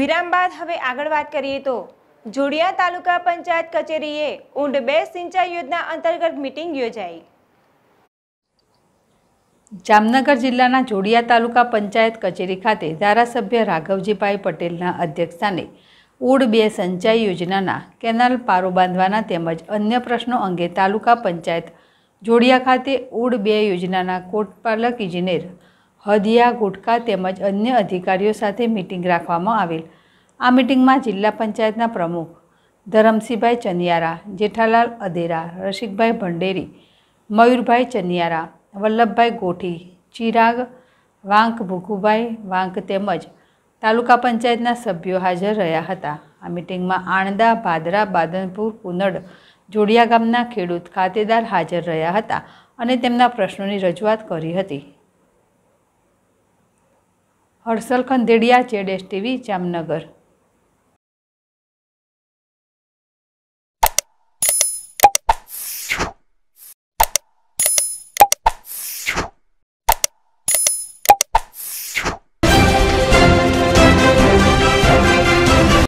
વિરામ બાદ હવે આગળ વાત કરીએ તો જોડિયા તાલુકા પંચાયત કચેરીએ ઊંડ બે સિંચાઈ યોજના અંતર્ગત મીટિંગ યોજાઈ જામનગર જિલ્લાના જોડિયા તાલુકા પંચાયત કચેરી ખાતે ધારાસભ્ય રાઘવજીભાઈ પટેલના અધ્યક્ષસ્થાને ઉડ બે સંચાઈ યોજનાના કેનાલ પારો બાંધવાના તેમજ અન્ય પ્રશ્નો અંગે તાલુકા પંચાયત જોડિયા ખાતે ઉડ બે યોજનાના કોટપાલક ઇજનેર હદિયા ગુટકા તેમજ અન્ય અધિકારીઓ સાથે મિટિંગ રાખવામાં આવેલ આ મિટિંગમાં જિલ્લા પંચાયતના પ્રમુખ ધરમસિંહભાઈ ચનિયારા જેઠાલાલ અદેરા રસિકભાઈ ભંડેરી મયુરભાઈ ચનિયારા વલ્લભભાઈ ગોઠી ચિરાગ વાંક ભૂખુભાઈ વાંક તેમજ તાલુકા પંચાયતના સભ્યો હાજર રહ્યા હતા આ મિટિંગમાં આણંદા ભાદરા બાદનપુર કુનડ જોડિયા ગામના ખેડૂત ખાતેદાર હાજર રહ્યા હતા અને તેમના પ્રશ્નોની રજૂઆત કરી હતી હર્ષલ ખંદેડિયા જેડેશ ટીવી જામનગર